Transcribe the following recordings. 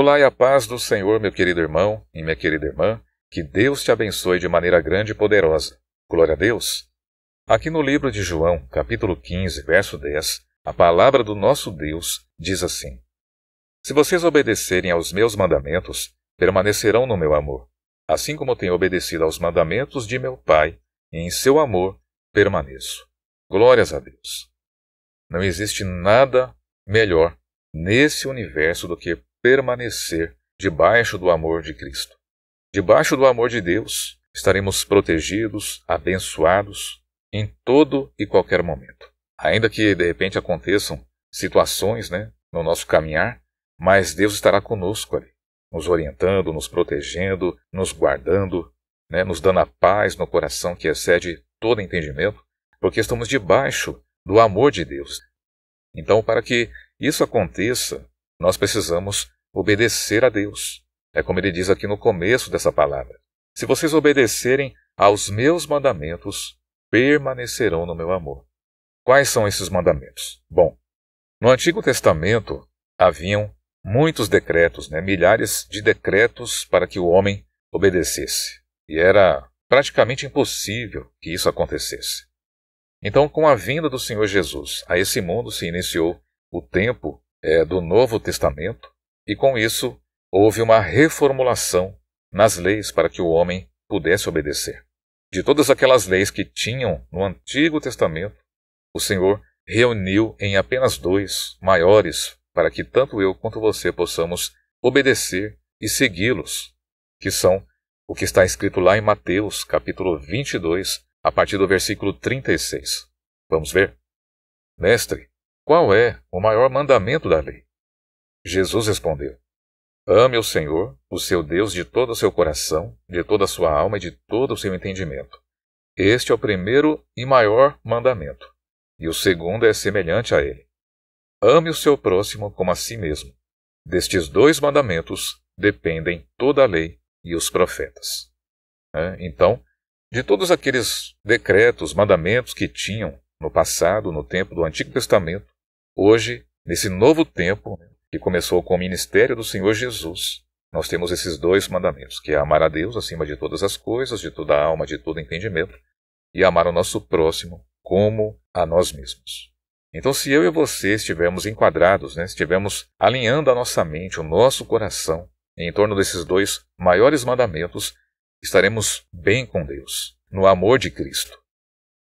Olá e a paz do Senhor, meu querido irmão e minha querida irmã. Que Deus te abençoe de maneira grande e poderosa. Glória a Deus. Aqui no livro de João, capítulo 15, verso 10, a palavra do nosso Deus diz assim: Se vocês obedecerem aos meus mandamentos, permanecerão no meu amor, assim como tenho obedecido aos mandamentos de meu Pai, e em seu amor permaneço. Glórias a Deus. Não existe nada melhor nesse universo do que permanecer debaixo do amor de Cristo. Debaixo do amor de Deus, estaremos protegidos, abençoados em todo e qualquer momento. Ainda que de repente aconteçam situações né, no nosso caminhar, mas Deus estará conosco ali, nos orientando, nos protegendo, nos guardando, né, nos dando a paz no coração que excede todo entendimento, porque estamos debaixo do amor de Deus. Então, para que isso aconteça, nós precisamos obedecer a Deus. É como ele diz aqui no começo dessa palavra: Se vocês obedecerem aos meus mandamentos, permanecerão no meu amor. Quais são esses mandamentos? Bom, no Antigo Testamento haviam muitos decretos, né, milhares de decretos para que o homem obedecesse. E era praticamente impossível que isso acontecesse. Então, com a vinda do Senhor Jesus a esse mundo, se iniciou o tempo é, do Novo Testamento, e com isso houve uma reformulação nas leis para que o homem pudesse obedecer. De todas aquelas leis que tinham no Antigo Testamento, o Senhor reuniu em apenas dois maiores para que tanto eu quanto você possamos obedecer e segui-los, que são o que está escrito lá em Mateus, capítulo 22, a partir do versículo 36. Vamos ver? Mestre, qual é o maior mandamento da lei? Jesus respondeu: Ame o Senhor, o seu Deus, de todo o seu coração, de toda a sua alma e de todo o seu entendimento. Este é o primeiro e maior mandamento, e o segundo é semelhante a ele. Ame o seu próximo como a si mesmo. Destes dois mandamentos dependem toda a lei e os profetas. É, então, de todos aqueles decretos, mandamentos que tinham no passado, no tempo do Antigo Testamento, Hoje, nesse novo tempo, né, que começou com o ministério do Senhor Jesus, nós temos esses dois mandamentos, que é amar a Deus acima de todas as coisas, de toda a alma, de todo entendimento, e amar o nosso próximo como a nós mesmos. Então, se eu e você estivermos enquadrados, né, estivermos alinhando a nossa mente, o nosso coração, em torno desses dois maiores mandamentos, estaremos bem com Deus, no amor de Cristo.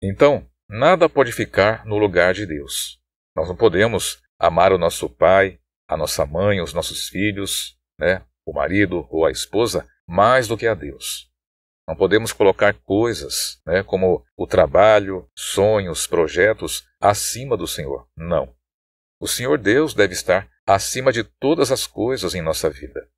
Então, nada pode ficar no lugar de Deus. Nós não podemos amar o nosso pai, a nossa mãe, os nossos filhos, né, o marido ou a esposa mais do que a Deus. Não podemos colocar coisas, né, como o trabalho, sonhos, projetos acima do Senhor. Não. O Senhor Deus deve estar acima de todas as coisas em nossa vida.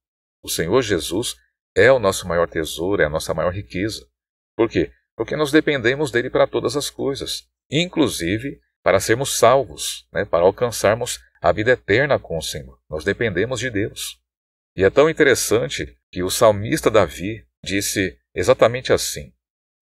O Senhor Jesus é o nosso maior tesouro, é a nossa maior riqueza. Por quê? Porque nós dependemos dele para todas as coisas, inclusive para sermos salvos, né, para alcançarmos a vida eterna com o Senhor. Nós dependemos de Deus. E é tão interessante que o salmista Davi disse exatamente assim: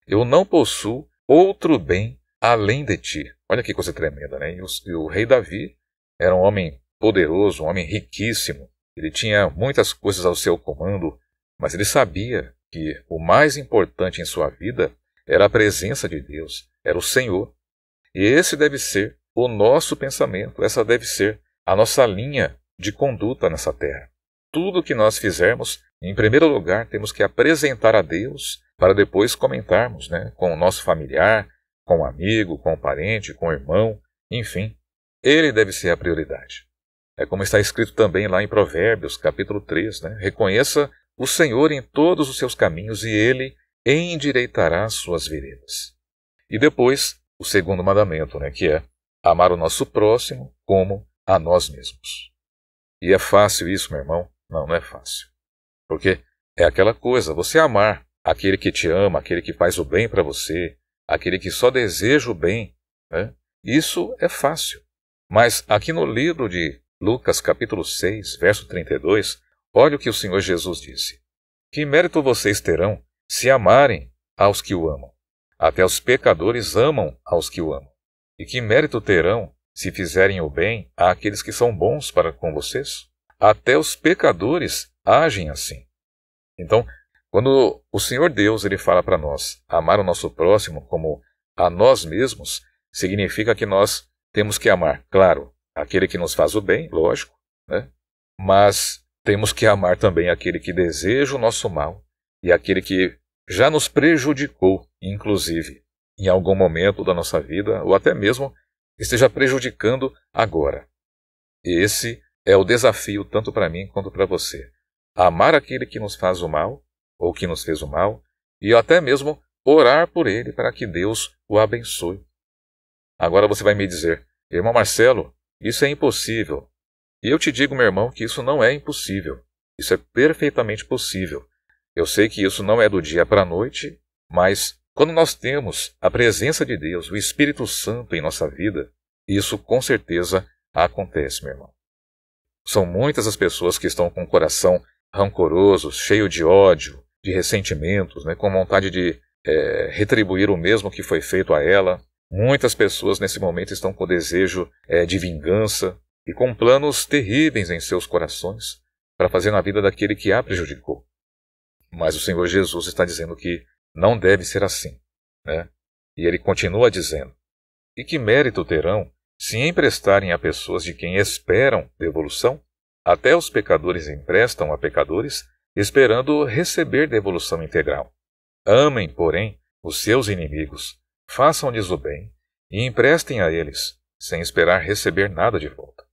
Eu não possuo outro bem além de ti. Olha que coisa tremenda, né? E o, e o rei Davi era um homem poderoso, um homem riquíssimo. Ele tinha muitas coisas ao seu comando, mas ele sabia que o mais importante em sua vida era a presença de Deus, era o Senhor. E esse deve ser o nosso pensamento, essa deve ser a nossa linha de conduta nessa terra. Tudo o que nós fizermos, em primeiro lugar, temos que apresentar a Deus para depois comentarmos né, com o nosso familiar, com o um amigo, com o um parente, com o um irmão, enfim. Ele deve ser a prioridade. É como está escrito também lá em Provérbios, capítulo 3, né? Reconheça o Senhor em todos os seus caminhos e ele endireitará suas veredas. E depois, o segundo mandamento, né, que é amar o nosso próximo como a nós mesmos. E é fácil isso, meu irmão? Não, não é fácil. Porque é aquela coisa, você amar aquele que te ama, aquele que faz o bem para você, aquele que só deseja o bem, né? isso é fácil. Mas aqui no livro de Lucas, capítulo 6, verso 32, olha o que o Senhor Jesus disse: Que mérito vocês terão se amarem aos que o amam? Até os pecadores amam aos que o amam. E que mérito terão se fizerem o bem àqueles que são bons para com vocês? Até os pecadores agem assim. Então, quando o Senhor Deus ele fala para nós amar o nosso próximo como a nós mesmos, significa que nós temos que amar, claro, aquele que nos faz o bem, lógico, né? mas temos que amar também aquele que deseja o nosso mal e aquele que já nos prejudicou, inclusive, em algum momento da nossa vida, ou até mesmo esteja prejudicando agora. Esse é o desafio tanto para mim quanto para você. Amar aquele que nos faz o mal, ou que nos fez o mal, e até mesmo orar por ele para que Deus o abençoe. Agora você vai me dizer, irmão Marcelo, isso é impossível. E eu te digo, meu irmão, que isso não é impossível. Isso é perfeitamente possível. Eu sei que isso não é do dia para a noite, mas quando nós temos a presença de Deus, o Espírito Santo em nossa vida, isso com certeza acontece, meu irmão. São muitas as pessoas que estão com o coração rancoroso, cheio de ódio, de ressentimentos, né, com vontade de é, retribuir o mesmo que foi feito a ela. Muitas pessoas nesse momento estão com desejo é, de vingança e com planos terríveis em seus corações para fazer na vida daquele que a prejudicou. Mas o Senhor Jesus está dizendo que não deve ser assim. Né? E ele continua dizendo: E que mérito terão se emprestarem a pessoas de quem esperam devolução? Até os pecadores emprestam a pecadores, esperando receber devolução integral. Amem, porém, os seus inimigos, façam-lhes o bem e emprestem a eles, sem esperar receber nada de volta.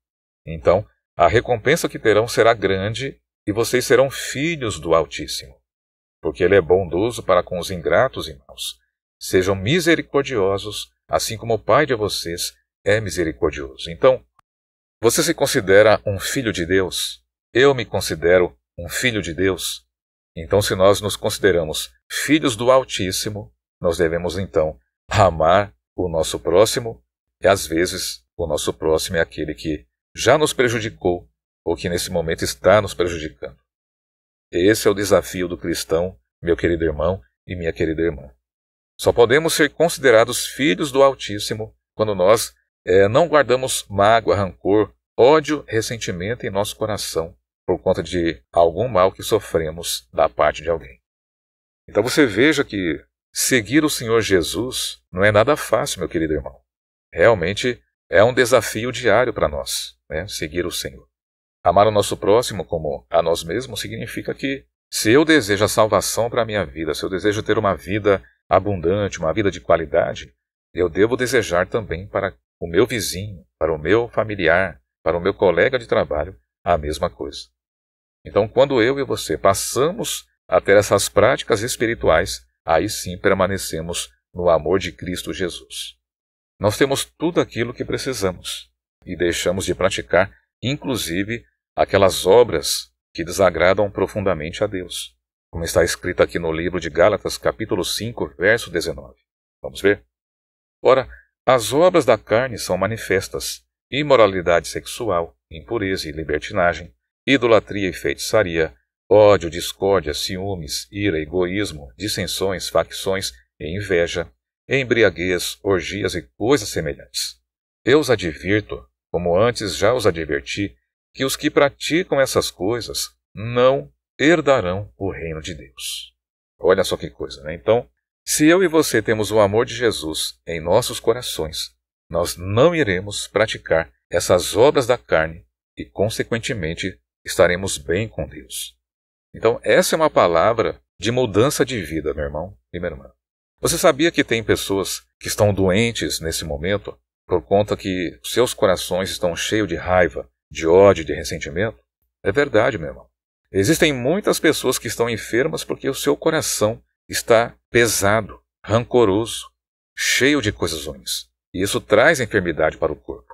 Então, a recompensa que terão será grande e vocês serão filhos do Altíssimo porque ele é bondoso para com os ingratos e maus. Sejam misericordiosos, assim como o Pai de vocês é misericordioso. Então, você se considera um filho de Deus? Eu me considero um filho de Deus? Então, se nós nos consideramos filhos do Altíssimo, nós devemos então amar o nosso próximo, e às vezes o nosso próximo é aquele que já nos prejudicou ou que nesse momento está nos prejudicando. Esse é o desafio do cristão, meu querido irmão e minha querida irmã. Só podemos ser considerados filhos do Altíssimo quando nós é, não guardamos mágoa, rancor, ódio, ressentimento em nosso coração por conta de algum mal que sofremos da parte de alguém. Então você veja que seguir o Senhor Jesus não é nada fácil, meu querido irmão. Realmente é um desafio diário para nós, né? seguir o Senhor. Amar o nosso próximo como a nós mesmos significa que, se eu desejo a salvação para a minha vida, se eu desejo ter uma vida abundante, uma vida de qualidade, eu devo desejar também para o meu vizinho, para o meu familiar, para o meu colega de trabalho, a mesma coisa. Então, quando eu e você passamos a ter essas práticas espirituais, aí sim permanecemos no amor de Cristo Jesus. Nós temos tudo aquilo que precisamos e deixamos de praticar, inclusive aquelas obras que desagradam profundamente a Deus, como está escrito aqui no livro de Gálatas, capítulo 5, verso 19. Vamos ver? Ora, as obras da carne são manifestas: imoralidade sexual, impureza e libertinagem, idolatria e feitiçaria, ódio, discórdia, ciúmes, ira, egoísmo, dissensões, facções e inveja, embriaguez, orgias e coisas semelhantes. Eu os advirto, como antes já os adverti, que os que praticam essas coisas não herdarão o reino de Deus. Olha só que coisa, né? Então, se eu e você temos o amor de Jesus em nossos corações, nós não iremos praticar essas obras da carne e, consequentemente, estaremos bem com Deus. Então, essa é uma palavra de mudança de vida, meu irmão e minha irmã. Você sabia que tem pessoas que estão doentes nesse momento por conta que seus corações estão cheios de raiva, de ódio, de ressentimento? É verdade, meu irmão. Existem muitas pessoas que estão enfermas porque o seu coração está pesado, rancoroso, cheio de coisas ruins. E isso traz enfermidade para o corpo.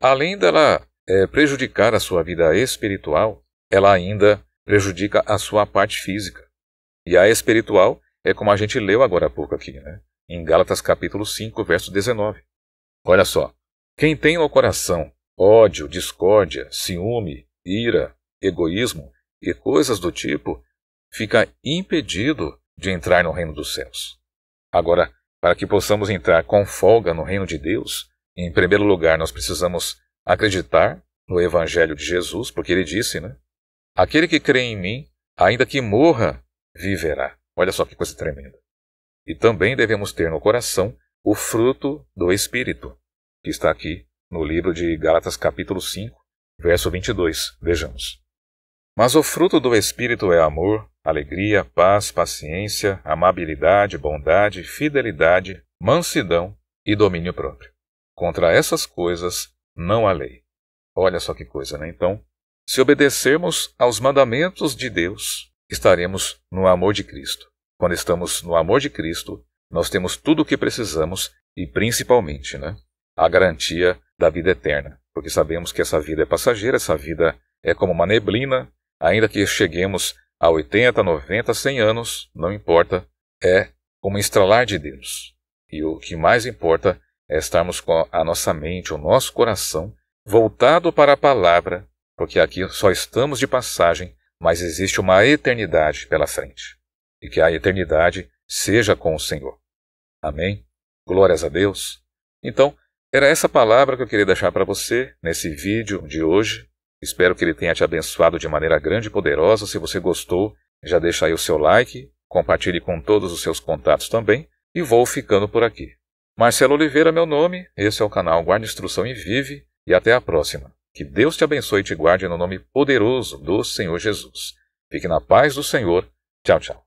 Além dela é, prejudicar a sua vida espiritual, ela ainda prejudica a sua parte física. E a espiritual é como a gente leu agora há pouco aqui, né? em Gálatas capítulo 5, verso 19. Olha só, quem tem no coração Ódio, discórdia, ciúme, ira, egoísmo e coisas do tipo, fica impedido de entrar no reino dos céus. Agora, para que possamos entrar com folga no reino de Deus, em primeiro lugar, nós precisamos acreditar no Evangelho de Jesus, porque ele disse, né? Aquele que crê em mim, ainda que morra, viverá. Olha só que coisa tremenda. E também devemos ter no coração o fruto do Espírito, que está aqui no livro de Gálatas, capítulo 5, verso 22. Vejamos. Mas o fruto do Espírito é amor, alegria, paz, paciência, amabilidade, bondade, fidelidade, mansidão e domínio próprio. Contra essas coisas não há lei. Olha só que coisa, né? Então, se obedecermos aos mandamentos de Deus, estaremos no amor de Cristo. Quando estamos no amor de Cristo, nós temos tudo o que precisamos e, principalmente, né, a garantia da vida eterna, porque sabemos que essa vida é passageira, essa vida é como uma neblina, ainda que cheguemos a 80, 90, 100 anos, não importa, é como estralar de Deus. E o que mais importa é estarmos com a nossa mente, o nosso coração voltado para a palavra, porque aqui só estamos de passagem, mas existe uma eternidade pela frente. E que a eternidade seja com o Senhor. Amém? Glórias a Deus. Então, era essa palavra que eu queria deixar para você nesse vídeo de hoje. Espero que ele tenha te abençoado de maneira grande e poderosa. Se você gostou, já deixa aí o seu like, compartilhe com todos os seus contatos também e vou ficando por aqui. Marcelo Oliveira, meu nome, esse é o canal Guarda Instrução e Vive e até a próxima. Que Deus te abençoe e te guarde no nome poderoso do Senhor Jesus. Fique na paz do Senhor. Tchau, tchau.